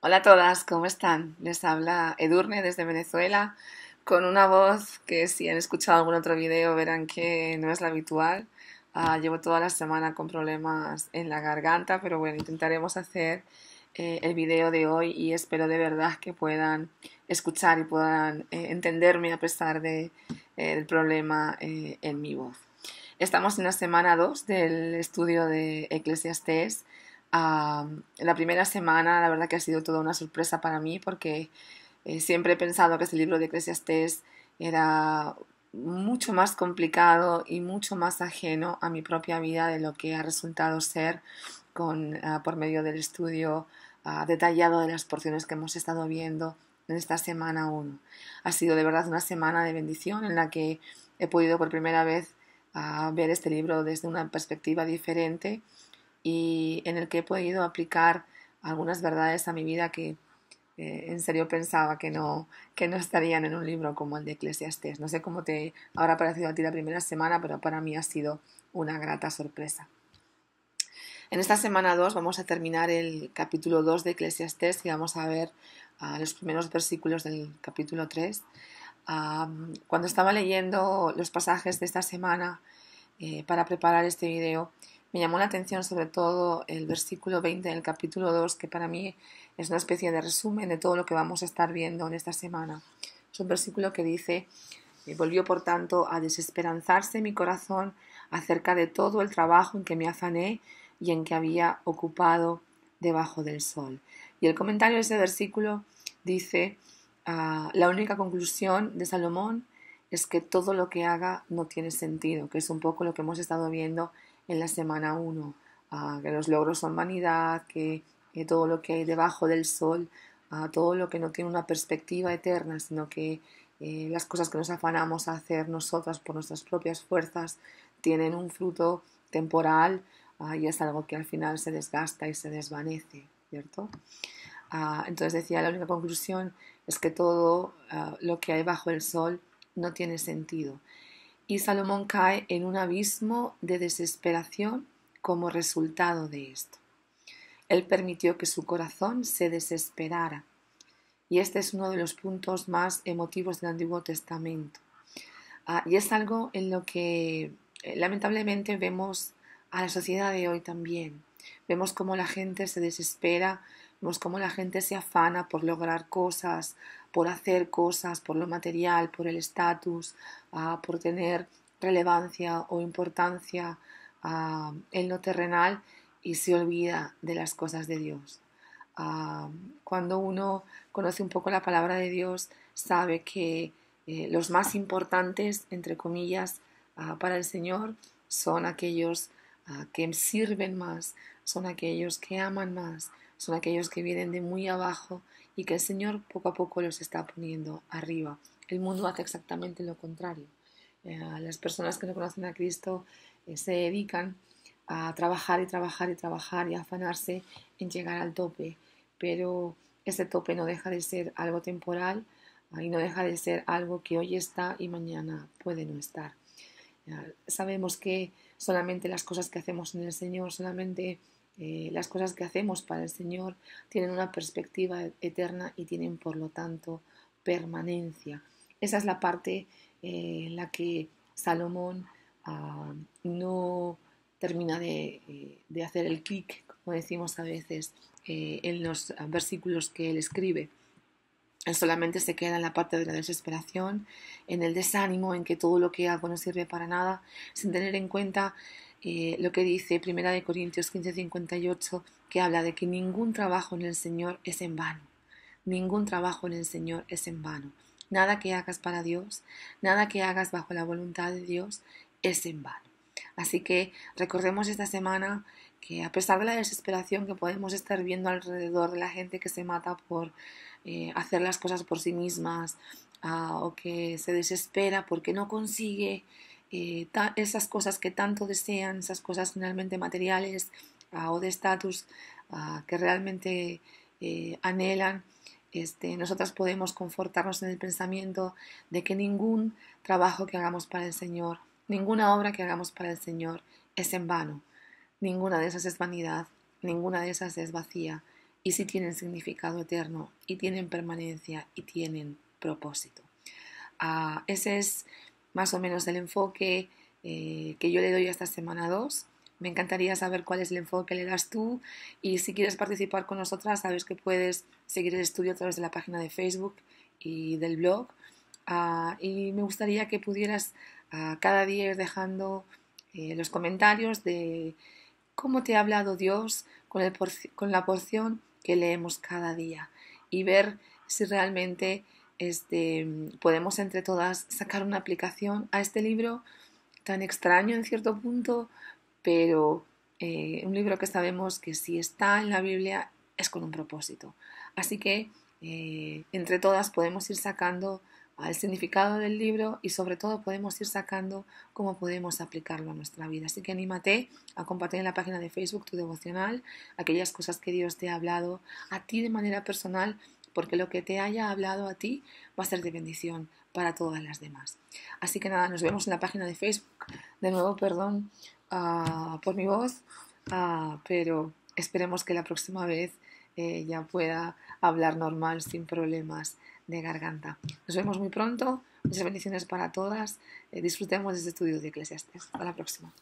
Hola a todas, ¿cómo están? Les habla Edurne desde Venezuela con una voz que si han escuchado algún otro video verán que no es la habitual. Ah, llevo toda la semana con problemas en la garganta, pero bueno, intentaremos hacer eh, el video de hoy y espero de verdad que puedan escuchar y puedan eh, entenderme a pesar de, el eh, del problema en mi voz. Estamos en la semana 2 del estudio de Eclesiastes la primera semana, la verdad que ha sido toda una sorpresa para mí porque eh, siempre he pensado que este libro de Eclesiastes era mucho más complicado y mucho más ajeno a mi propia vida de lo que ha resultado ser con, ah, por medio del estudio ah, detallado de las porciones que hemos estado viendo en esta semana 1. Ha sido de verdad una semana de bendición en la que he podido por primera vez ah, ver este libro desde una perspectiva diferente y en el que he podido aplicar algunas verdades a mi vida que eh, en serio pensaba que no, que no estarían en un libro como el de Eclesiastes. No sé cómo te habrá parecido a ti la primera semana, pero para mí ha sido una grata sorpresa. En esta semana 2 vamos a terminar el capítulo 2 de Eclesiastes y vamos a ver ah, los primeros versículos del capítulo 3. cuando estaba leyendo los pasajes de esta semana eh, para preparar este video, me llamó la atención sobre todo el versículo 20 del capítulo 2, que para mí es una especie de resumen de todo lo que vamos a estar viendo en esta semana. Es un versículo que dice, volvió por tanto a desesperanzarse mi corazón acerca de todo el trabajo en que me afané y en que había ocupado debajo del sol. Y el comentario de ese versículo dice, ah, la única conclusión de Salomón es que todo lo que haga no tiene sentido, que es un poco lo que hemos estado viendo en la semana 1, ah, que los logros son vanidad, que, todo lo que hay debajo del sol, uh, todo lo que no tiene una perspectiva eterna, sino que eh, las cosas que nos afanamos a hacer nosotras por nuestras propias fuerzas tienen un fruto temporal ah, y es algo que al final se desgasta y se desvanece, ¿cierto? entonces decía, la única conclusión es que todo lo que hay bajo el sol no tiene sentido y Salomón cae en un abismo de desesperación como resultado de esto. Él permitió que su corazón se desesperara. Y este es uno de los puntos más emotivos del Antiguo Testamento. Ah, y es algo en lo que eh, lamentablemente vemos a la sociedad de hoy también. Vemos cómo la gente se desespera, vemos cómo la gente se afana por lograr cosas, por hacer cosas, por lo material, por el estatus, ah, por tener relevancia o importancia ah, en lo terrenal y se olvida de las cosas de Dios. Ah, cuando uno conoce un poco la palabra de Dios, sabe que eh, los más importantes, entre comillas, para el Señor son aquellos que sirven más, son aquellos que aman más, son aquellos que vienen de muy abajo y que el Señor poco a poco los está poniendo arriba. El mundo hace exactamente lo contrario. Eh, las personas que no conocen a Cristo eh, se dedican a trabajar y trabajar y trabajar y afanarse en llegar al tope, pero ese tope no deja de ser algo temporal ah, y no deja de ser algo que hoy está y mañana puede no estar. Ah, sabemos que solamente las cosas que hacemos en el Señor, solamente eh, las cosas que hacemos para el Señor tienen una perspectiva e-, eterna y tienen, por lo tanto, permanencia. Esa es la parte eh, en la que Salomón ah, no termina eh, de, hacer el clic, como decimos a veces, en los versículos que él escribe. solamente se queda en la parte de la desesperación, en el desánimo, en que todo lo que hago no sirve para nada, sin tener en cuenta eh, lo que dice Primera de Corintios 15:58, que habla de que ningún trabajo en el Señor es en vano. Ningún trabajo en el Señor es en vano. Nada que hagas para Dios, nada que hagas bajo la voluntad de Dios es en vano. Así que recordemos esta semana que a pesar de la desesperación que podemos estar viendo alrededor de la gente que se mata por eh, hacer las cosas por sí mismas ah, o que se desespera porque no consigue eh, esas cosas que tanto desean, esas cosas finalmente materiales ah, o de estatus ah, que realmente eh, anhelan, este, nosotras podemos confortarnos en el pensamiento de que ningún trabajo que hagamos para el Señor, ninguna obra que hagamos para el Señor es en vano, ninguna de esas es vanidad, ninguna de esas es vacía, y sí tienen significado eterno, y tienen permanencia, y tienen propósito. Ah, ese es más o menos el enfoque eh, que yo le doy a esta semana 2. Me encantaría saber cuál es el enfoque que le das tú y si quieres participar con nosotras, sabes que puedes seguir el estudio a través de la página de Facebook y del blog. Ah, y me gustaría que pudieras ah, cada día ir dejando eh, los comentarios de cómo te ha hablado Dios con, con la porción que leemos cada día y ver si realmente este, mm, podemos entre todas sacar una aplicación a este libro tan extraño en cierto punto, pero eh, un libro que sabemos que si está en la Biblia es con un propósito. Así que eh, entre todas podemos ir sacando el significado del libro y sobre todo podemos ir sacando cómo podemos aplicarlo a nuestra vida. Así que anímate a compartir en la página de Facebook tu devocional, aquellas cosas que Dios te ha hablado a ti de manera personal porque lo que te haya hablado a ti va a ser de bendición para todas las demás. Así que nada, nos vemos en la página de Facebook. De nuevo, perdón ah, por mi voz, ah, pero esperemos que la próxima vez eh, ya pueda hablar normal sin problemas de garganta. Nos vemos muy pronto. Muchas bendiciones para todas. Eh, disfrutemos de este estudio de Eclesiastes. Hasta la próxima.